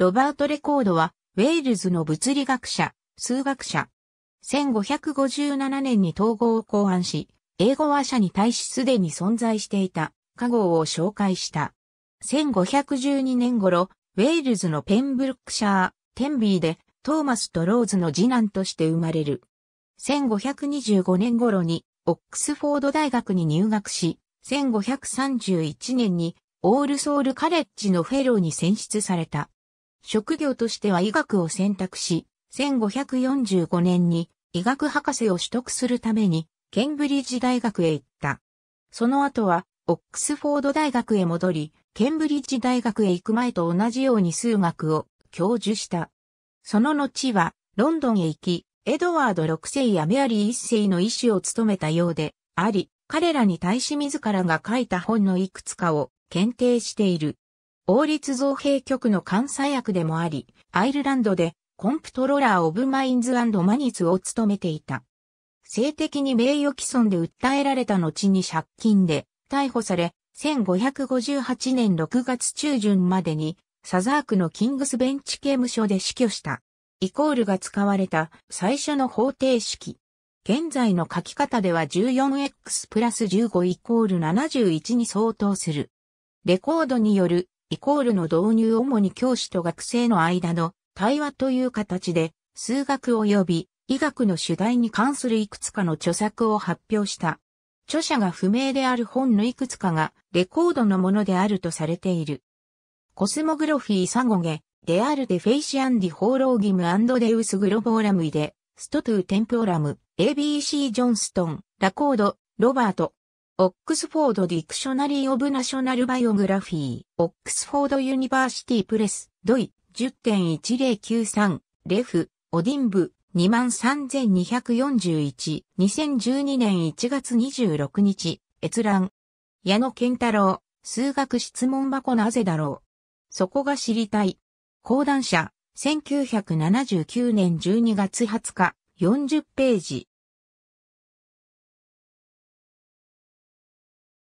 ロバート・レコードは、ウェールズの物理学者、数学者。1557年に統合を考案し、英語話者に対しすでに存在していた、加号を紹介した。1512年頃、ウェールズのペンブルクシャー、テンビーで、トーマスとローズの次男として生まれる。1525年頃に、オックスフォード大学に入学し、1531年に、オールソウルカレッジのフェローに選出された。職業としては医学を選択し、1545年に医学博士を取得するために、ケンブリッジ大学へ行った。その後は、オックスフォード大学へ戻り、ケンブリッジ大学へ行く前と同じように数学を教授した。その後は、ロンドンへ行き、エドワード6世やメアリー1世の医師を務めたようであり、彼らに対し自らが書いた本のいくつかを検定している。王立造幣局の監査役でもあり、アイルランドでコンプトロラー・オブ・マインズマニツを務めていた。性的に名誉毀損で訴えられた後に借金で逮捕され、1558年6月中旬までにサザークのキングスベンチ刑務所で死去した。イコールが使われた最初の方程式。現在の書き方では 14x プラス15イコール71に相当する。レコードによるイコールの導入主に教師と学生の間の対話という形で、数学及び医学の主題に関するいくつかの著作を発表した。著者が不明である本のいくつかがレコードのものであるとされている。コスモグロフィーサゴゲ、デアルデフェイシアンディホーローギムデウスグロボーラムイデ、ストトゥーテンプオラム、ABC ジョンストン、ラコード、ロバート、オックスフォード・ディクショナリー・オブ・ナショナル・バイオグラフィー、オックスフォード・ユニバーシティ・プレス、ドイ、10.1093、レフ、オディンブ、23241、2012年1月26日、閲覧。矢野健太郎、数学質問箱なぜだろう。そこが知りたい。講談社、1979年12月20日、40ページ。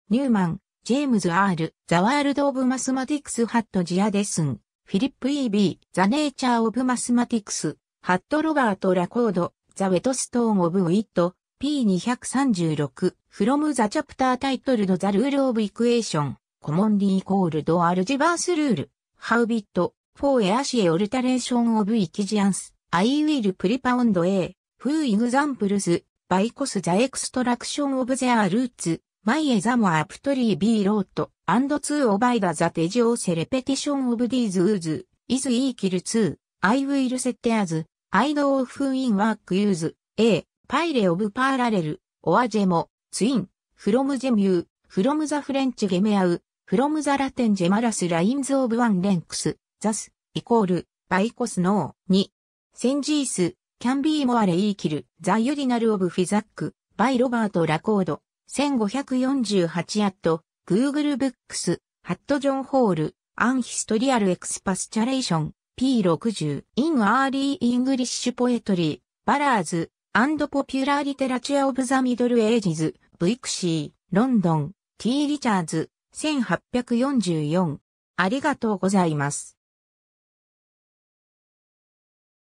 ニューマン、ジェームズ・アール、ザ・ワールド・オブ・マスマティクス・ハット・ジア・デスン、フィリップ・ E.B.、ザ・ネイチャー・オブ・マスマティクス、ハット・ロバート・ラコード、ザ・ウェトストーン・オブ・ウィット、P236、フロム・ザ・チャプター・タイトルド・ザ・ルール・オブ・イクエーション、コモンリー・コールド・アルジバース・ルール、ハウビット、フォー・エア・シエ・オルタレーション・オブ・イキジアンス、アイ・ウィル・プリパウンド・エー、フー・イグザンプルズ、バイコス・ザ・エクストラクション・オブ・ゼア・ルーツ、マイエザモアプトリービーロートアンドツーオバイダザテジオセレペティションオブディーズウーズイズイーキルツーアイウィルセッテアズアイドオフインワークユーズエ A パイレオブパーラレルオアジェモツインフロムジェミューフロムザフレンチゲメアウフロムザラテンジェマラスラインズオブワンレンクスザスイコールバイコスノーにセンジースキャンビーモアレイーキルザユディナルオブフィザックバイロバートラコード1548アット、Google Books、ハットジョンホール、アンヒストリアルエクスパスチャレーション、P60、In Early English Poetry、バラーズ、and Popular Literature of the Middle Ages、ブクシー、ロンドン、T リチャーズ、1844。ありがとうございます。